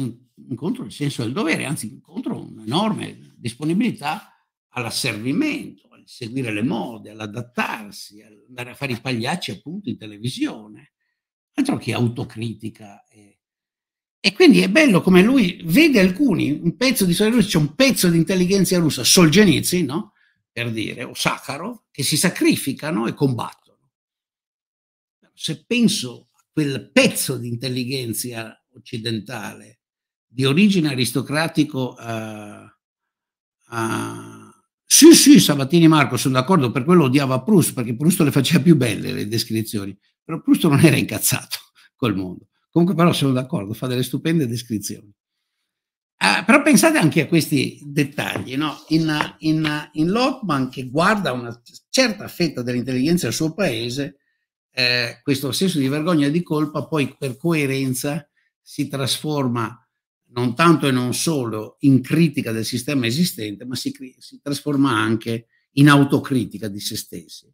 incontro il senso del dovere, anzi incontro un'enorme disponibilità all'asservimento, al seguire le mode, all'adattarsi, andare a fare i pagliacci appunto in televisione. Altro che autocritica. E, eh. e quindi è bello come lui vede alcuni, un pezzo di storia russa, c'è un pezzo di intelligenza russa, Solgenizzi, no? per dire, o Sakharov, che si sacrificano e combattono. Se penso a quel pezzo di intelligenza occidentale di origine aristocratico uh, uh, sì, sì, Sabatini Marco, sono d'accordo, per quello odiava Proust, perché Proust le faceva più belle le descrizioni, però Proust non era incazzato (laughs) col mondo. Comunque però sono d'accordo, fa delle stupende descrizioni. Uh, però pensate anche a questi dettagli, no? in, in, in Lotman che guarda una certa fetta dell'intelligenza del suo paese, eh, questo senso di vergogna e di colpa poi per coerenza si trasforma non tanto e non solo in critica del sistema esistente, ma si, si trasforma anche in autocritica di se stessi.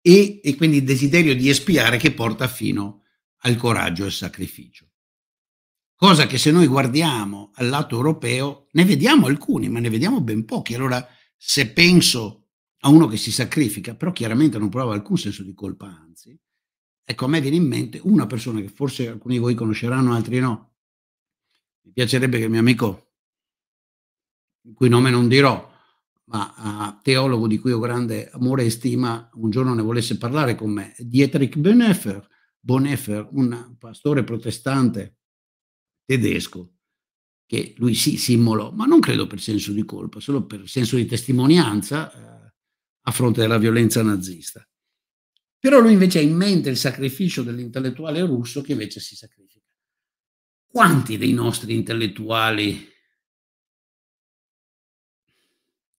E, e quindi il desiderio di espiare che porta fino a al coraggio e al sacrificio. Cosa che se noi guardiamo al lato europeo ne vediamo alcuni, ma ne vediamo ben pochi. Allora, se penso a uno che si sacrifica, però chiaramente non prova alcun senso di colpa, anzi, ecco, a me viene in mente una persona che forse alcuni di voi conosceranno, altri no. Mi piacerebbe che il mio amico, il cui nome non dirò, ma uh, teologo di cui ho grande amore e stima, un giorno ne volesse parlare con me, Dietrich Bonhoeffer, Bonhoeffer, un pastore protestante tedesco, che lui sì, si immolò, ma non credo per senso di colpa, solo per senso di testimonianza eh, a fronte della violenza nazista. Però lui invece ha in mente il sacrificio dell'intellettuale russo che invece si sacrifica. Quanti dei nostri intellettuali,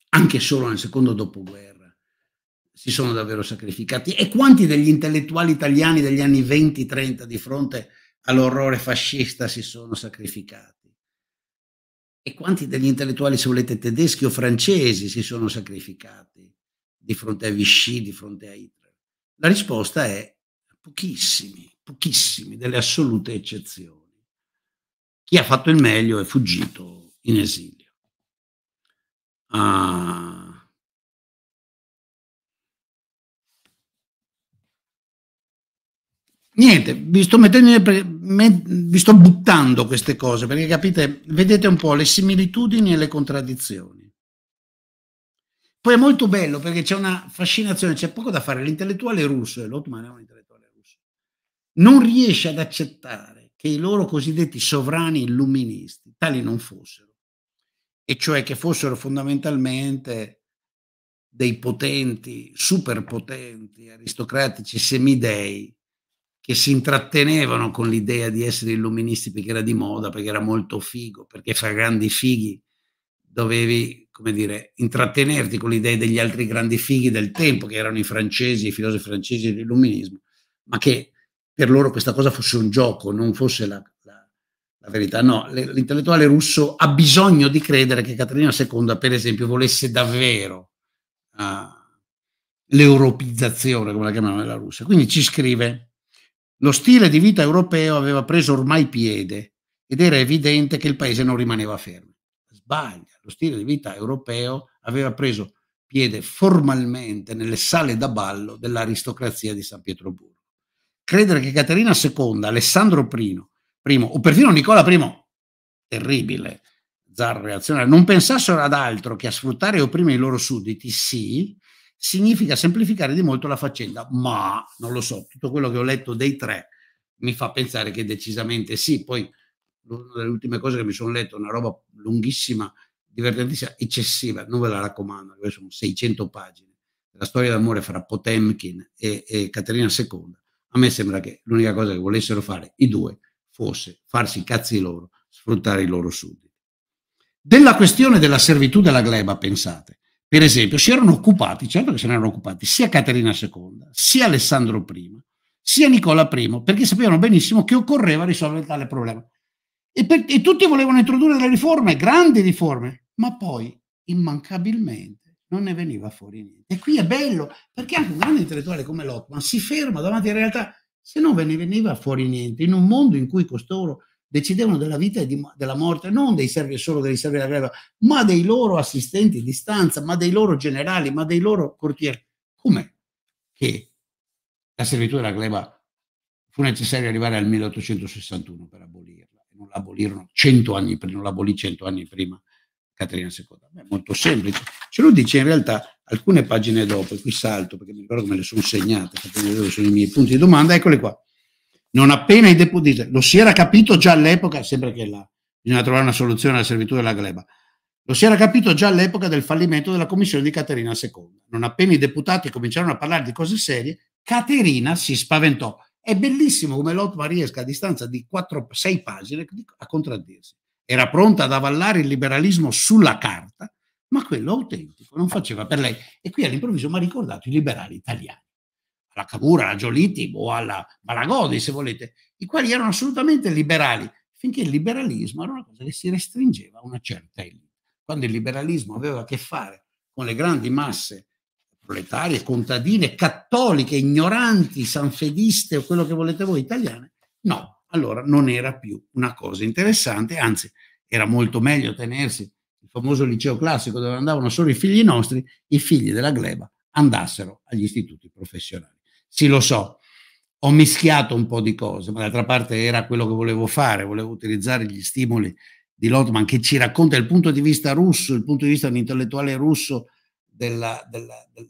anche solo nel secondo dopoguerra, si sono davvero sacrificati e quanti degli intellettuali italiani degli anni 20-30 di fronte all'orrore fascista si sono sacrificati e quanti degli intellettuali, se volete, tedeschi o francesi si sono sacrificati di fronte a Vichy, di fronte a Hitler? La risposta è pochissimi, pochissimi, delle assolute eccezioni. Chi ha fatto il meglio è fuggito in esilio. Ah, Niente, vi sto, pre- vi sto buttando queste cose perché capite, vedete un po' le similitudini e le contraddizioni. Poi è molto bello perché c'è una fascinazione, c'è poco da fare. L'intellettuale russo, e l'Otman è un intellettuale russo, non riesce ad accettare che i loro cosiddetti sovrani illuministi tali non fossero, e cioè che fossero fondamentalmente dei potenti, superpotenti, aristocratici semidei che si intrattenevano con l'idea di essere illuministi perché era di moda, perché era molto figo, perché fra grandi fighi dovevi, come dire, intrattenerti con l'idea degli altri grandi fighi del tempo, che erano i francesi, i filosofi francesi dell'illuminismo, ma che per loro questa cosa fosse un gioco, non fosse la, la, la verità. No, l'intellettuale russo ha bisogno di credere che Caterina II, per esempio, volesse davvero uh, l'europizzazione, come la chiamavano nella Russia. Quindi ci scrive lo stile di vita europeo aveva preso ormai piede ed era evidente che il paese non rimaneva fermo. Sbaglia, lo stile di vita europeo aveva preso piede formalmente nelle sale da ballo dell'aristocrazia di San Pietroburgo. Credere che Caterina II, Alessandro I, I o perfino Nicola I, terribile, zar reazionario, non pensassero ad altro che a sfruttare e opprimere i loro sudditi, sì, significa semplificare di molto la faccenda, ma non lo so, tutto quello che ho letto dei tre mi fa pensare che decisamente sì, poi una delle ultime cose che mi sono letto, una roba lunghissima, divertentissima, eccessiva, non ve la raccomando, sono 600 pagine, la storia d'amore fra Potemkin e, e Caterina II, a me sembra che l'unica cosa che volessero fare i due fosse farsi i cazzi loro, sfruttare i loro sudditi. Della questione della servitù della gleba, pensate, per esempio, si erano occupati, certo che se ne erano occupati, sia Caterina II, sia Alessandro I, sia Nicola I, perché sapevano benissimo che occorreva risolvere tale problema. E, per, e tutti volevano introdurre delle riforme, grandi riforme, ma poi immancabilmente non ne veniva fuori niente. E qui è bello, perché anche un grande intellettuale come Lottman si ferma davanti alla realtà, se no ve ne veniva fuori niente, in un mondo in cui costoro decidevano della vita e di, della morte non dei servi e solo dei servi della guerra, ma dei loro assistenti di stanza, ma dei loro generali, ma dei loro cortieri. Come che la servitù della gleba fu necessario arrivare al 1861 per abolirla, non l'abolirono cento anni prima, non l'abolì cento anni prima Caterina II. È molto semplice. Ce lo dice in realtà alcune pagine dopo, e qui salto perché mi ricordo come le sono segnate, sono i miei punti di domanda, eccole qua non appena i deputati, lo si era capito già all'epoca, sembra che la, bisogna trovare una soluzione alla servitù della gleba, lo si era capito già all'epoca del fallimento della commissione di Caterina II. Non appena i deputati cominciarono a parlare di cose serie, Caterina si spaventò. È bellissimo come Lotma riesca a distanza di 4-6 pagine a contraddirsi. Era pronta ad avallare il liberalismo sulla carta, ma quello autentico non faceva per lei. E qui all'improvviso mi ha ricordato i liberali italiani alla Cavour, alla Giolitti o alla Malagodi, se volete, i quali erano assolutamente liberali, finché il liberalismo era una cosa che si restringeva a una certa elite. Quando il liberalismo aveva a che fare con le grandi masse proletarie, contadine, cattoliche, ignoranti, sanfediste o quello che volete voi, italiane, no, allora non era più una cosa interessante, anzi era molto meglio tenersi il famoso liceo classico dove andavano solo i figli nostri, i figli della gleba andassero agli istituti professionali. Sì, lo so, ho mischiato un po' di cose, ma d'altra parte era quello che volevo fare, volevo utilizzare gli stimoli di Lotman che ci racconta il punto di vista russo, il punto di vista di un intellettuale russo della, della, del,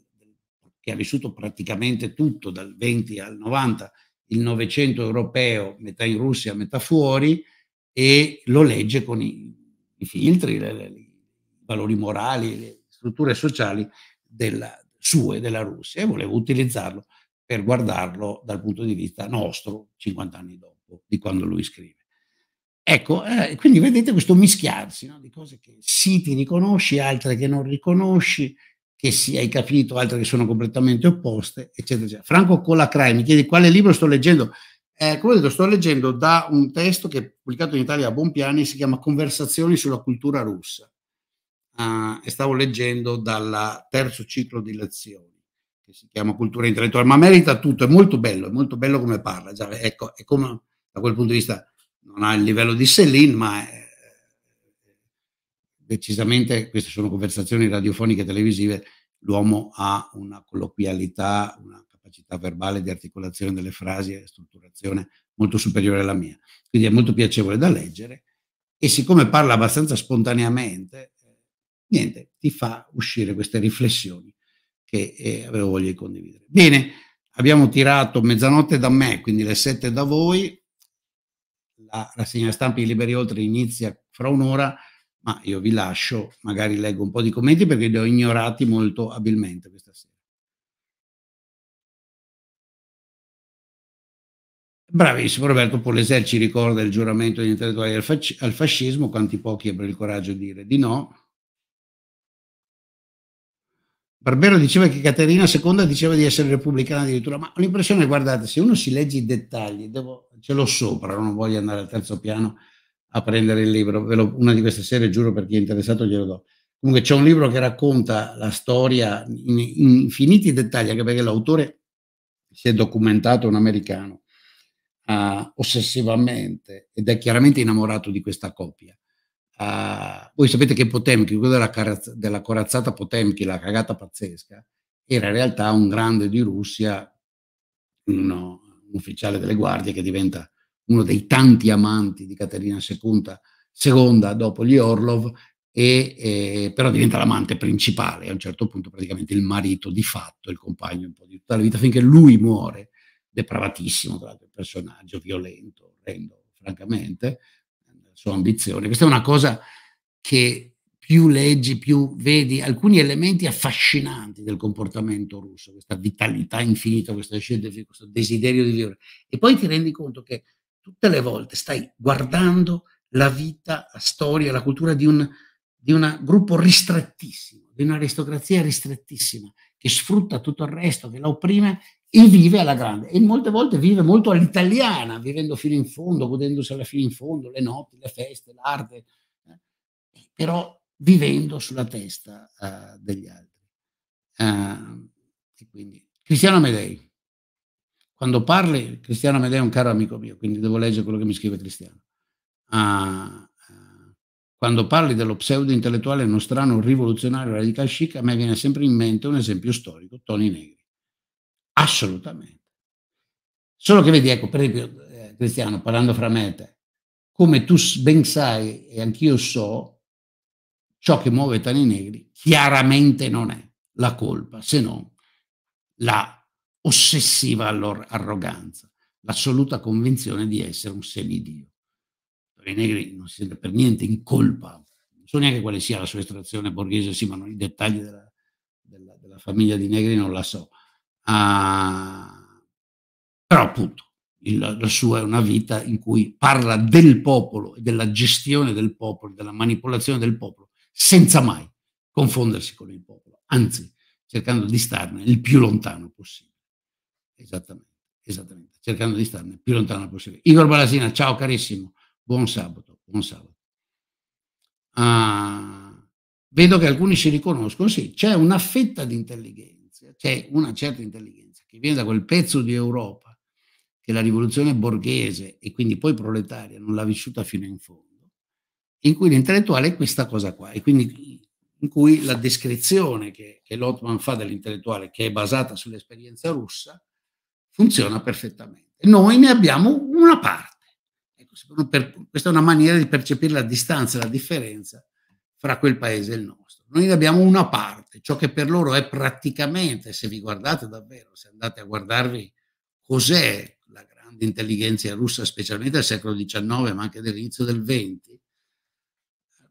che ha vissuto praticamente tutto dal 20 al 90, il Novecento europeo, metà in Russia, metà fuori, e lo legge con i, i filtri, le, le, i valori morali, le strutture sociali della, sue, della Russia, e volevo utilizzarlo per guardarlo dal punto di vista nostro 50 anni dopo, di quando lui scrive. Ecco, eh, quindi vedete questo mischiarsi no? di cose che sì ti riconosci, altre che non riconosci, che sì hai capito, altre che sono completamente opposte, eccetera. eccetera. Franco Colacrai mi chiede quale libro sto leggendo. Eh, come ho detto, sto leggendo da un testo che è pubblicato in Italia a Bonpiani, si chiama Conversazioni sulla cultura russa. Uh, e stavo leggendo dal terzo ciclo di lezioni che si chiama Cultura intellettuale, ma merita tutto, è molto bello, è molto bello come parla, già, ecco, è come, da quel punto di vista non ha il livello di Céline, ma è, decisamente, queste sono conversazioni radiofoniche e televisive, l'uomo ha una colloquialità, una capacità verbale di articolazione delle frasi e strutturazione molto superiore alla mia. Quindi è molto piacevole da leggere e siccome parla abbastanza spontaneamente, niente, ti fa uscire queste riflessioni che eh, avevo voglia di condividere. Bene, abbiamo tirato mezzanotte da me, quindi le sette da voi. La rassegna stampa di Liberi Oltre inizia fra un'ora, ma io vi lascio, magari leggo un po' di commenti perché li ho ignorati molto abilmente questa sera. Bravissimo Roberto Poleser ci ricorda il giuramento degli intellettuali al, fascismo, quanti pochi ebbero il coraggio di dire di no. Barbero diceva che Caterina II diceva di essere repubblicana addirittura, ma l'impressione, guardate, se uno si legge i dettagli, devo, ce l'ho sopra, non voglio andare al terzo piano a prendere il libro, lo, una di queste serie, giuro per chi è interessato, glielo do. Comunque c'è un libro che racconta la storia in, in infiniti dettagli, anche perché l'autore si è documentato, un americano, uh, ossessivamente ed è chiaramente innamorato di questa coppia. Uh, voi sapete che Potemkin, quello della, carazz- della corazzata Potemkin, la cagata pazzesca, era in realtà un grande di Russia, uno, un ufficiale delle guardie che diventa uno dei tanti amanti di Caterina II, seconda dopo gli Orlov, e, e, però diventa l'amante principale, a un certo punto praticamente il marito di fatto, il compagno un po' di tutta la vita, finché lui muore, depravatissimo, tra l'altro il personaggio, violento, orrendo, francamente, sua ambizione. Questa è una cosa che più leggi, più vedi alcuni elementi affascinanti del comportamento russo, questa vitalità infinita, questa scelta, questo desiderio di vivere. E poi ti rendi conto che tutte le volte stai guardando la vita, la storia, la cultura di un, di un gruppo ristrettissimo, di un'aristocrazia ristrettissima, che sfrutta tutto il resto, che la opprime e vive alla grande e molte volte vive molto all'italiana, vivendo fino in fondo, godendosi alla fine in fondo, le notti, le feste, l'arte, eh? però vivendo sulla testa eh, degli altri. Eh, quindi, Cristiano Medei, quando parli, Cristiano Medei è un caro amico mio, quindi devo leggere quello che mi scrive Cristiano. Ah, eh, quando parli dello pseudo intellettuale nostrano rivoluzionario radical chic, a me viene sempre in mente un esempio storico, Tony Negri Assolutamente. Solo che vedi, ecco, per esempio, eh, Cristiano, parlando fra me e te, come tu ben sai e anch'io so, ciò che muove Tani Negri chiaramente non è la colpa, se non la ossessiva arroganza, l'assoluta convinzione di essere un semidio. Tani Negri non si sente per niente in colpa, non so neanche quale sia la sua estrazione borghese, sì, ma i dettagli della, della, della famiglia di Negri non la so Uh, però appunto il, la sua è una vita in cui parla del popolo e della gestione del popolo, della manipolazione del popolo, senza mai confondersi con il popolo, anzi cercando di starne il più lontano possibile. Esattamente, esattamente, cercando di starne il più lontano possibile. Igor Balasina, ciao carissimo, buon sabato, buon sabato. Uh, vedo che alcuni si riconoscono, sì, c'è una fetta di intelligenza intelligenza, c'è una certa intelligenza che viene da quel pezzo di Europa che la rivoluzione borghese e quindi poi proletaria non l'ha vissuta fino in fondo, in cui l'intellettuale è questa cosa qua, e quindi in cui la descrizione che, che Lotman fa dell'intellettuale, che è basata sull'esperienza russa, funziona perfettamente. Noi ne abbiamo una parte. Ecco, per, questa è una maniera di percepire la distanza, la differenza fra quel paese e il nostro. Noi abbiamo una parte, ciò che per loro è praticamente, se vi guardate davvero, se andate a guardarvi cos'è la grande intelligenza russa, specialmente del secolo XIX, ma anche dell'inizio del XX,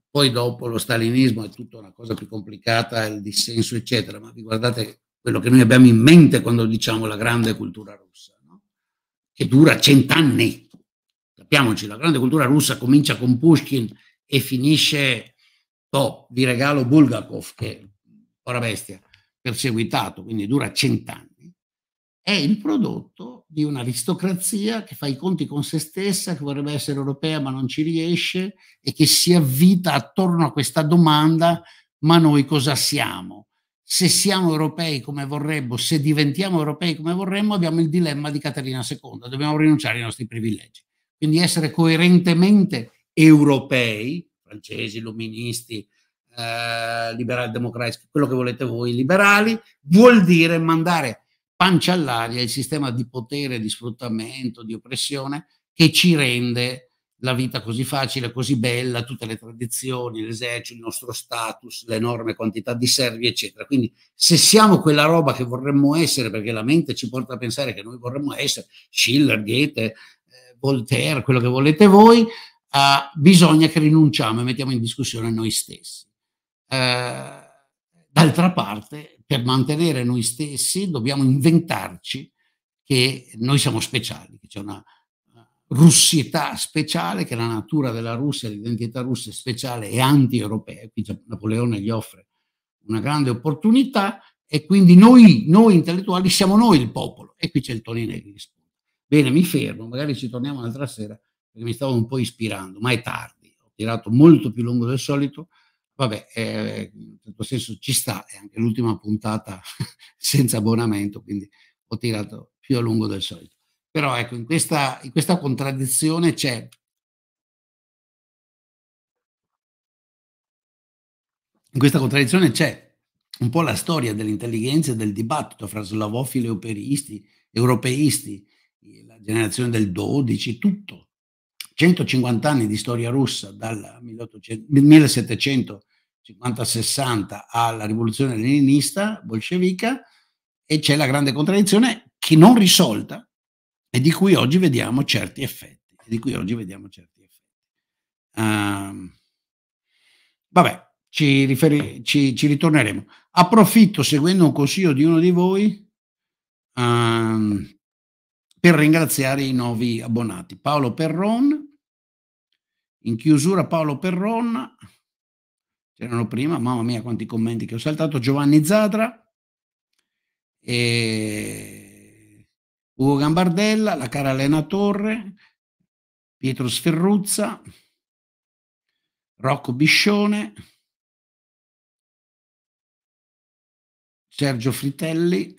poi dopo lo stalinismo è tutta una cosa più complicata, il dissenso, eccetera, ma vi guardate quello che noi abbiamo in mente quando diciamo la grande cultura russa, no? che dura cent'anni. Capiamoci, la grande cultura russa comincia con Pushkin e finisce to, vi regalo Bulgakov, che ora bestia, perseguitato, quindi dura cent'anni, è il prodotto di un'aristocrazia che fa i conti con se stessa, che vorrebbe essere europea ma non ci riesce e che si avvita attorno a questa domanda, ma noi cosa siamo? Se siamo europei come vorremmo, se diventiamo europei come vorremmo, abbiamo il dilemma di Caterina II, dobbiamo rinunciare ai nostri privilegi. Quindi essere coerentemente europei, francesi, illuministi, eh, liberal democratici, quello che volete voi, liberali, vuol dire mandare pancia all'aria il sistema di potere, di sfruttamento, di oppressione che ci rende la vita così facile, così bella, tutte le tradizioni, l'esercito, il nostro status, l'enorme quantità di servi, eccetera. Quindi se siamo quella roba che vorremmo essere, perché la mente ci porta a pensare che noi vorremmo essere Schiller, Goethe, eh, Voltaire, quello che volete voi, eh, bisogna che rinunciamo e mettiamo in discussione noi stessi. Eh, d'altra parte, per mantenere noi stessi dobbiamo inventarci che noi siamo speciali, che c'è una eh, russietà speciale, che la natura della Russia, l'identità russa è speciale e anti-europea, qui Napoleone gli offre una grande opportunità e quindi noi, noi intellettuali siamo noi il popolo e qui c'è il Toninelli. Bene, mi fermo, magari ci torniamo un'altra sera perché mi stavo un po' ispirando, ma è tardi, ho tirato molto più lungo del solito, vabbè, eh, in certo senso ci sta, è anche l'ultima puntata (laughs) senza abbonamento, quindi ho tirato più a lungo del solito. Però ecco, in questa, in questa contraddizione c'è In questa contraddizione c'è un po' la storia dell'intelligenza e del dibattito fra slavofili e operisti, europeisti, la generazione del 12, tutto. 150 anni di storia russa dal 1750-60 alla rivoluzione leninista bolscevica e c'è la grande contraddizione che non risolta e di cui oggi vediamo certi effetti. Di cui oggi vediamo certi effetti. Um, vabbè, ci, riferi, ci, ci, ritorneremo. Approfitto, seguendo un consiglio di uno di voi, um, per ringraziare i nuovi abbonati. Paolo Perron, in chiusura Paolo Perron, c'erano prima, mamma mia quanti commenti che ho saltato, Giovanni Zadra, e Ugo Gambardella, la cara Elena Torre, Pietro Sferruzza, Rocco Biscione, Sergio Fritelli,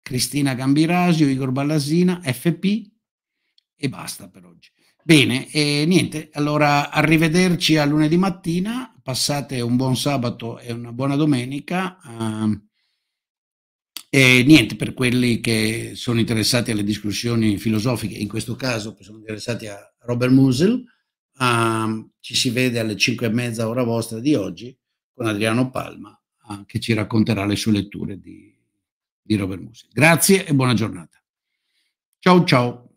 Cristina Gambirasio, Igor Ballasina, FP e basta per oggi. Bene, e niente, allora arrivederci a lunedì mattina, passate un buon sabato e una buona domenica. Uh, e niente, per quelli che sono interessati alle discussioni filosofiche, in questo caso sono interessati a Robert Musil, uh, ci si vede alle 5 e mezza ora vostra di oggi con Adriano Palma uh, che ci racconterà le sue letture di, di Robert Musil. Grazie e buona giornata. Ciao ciao.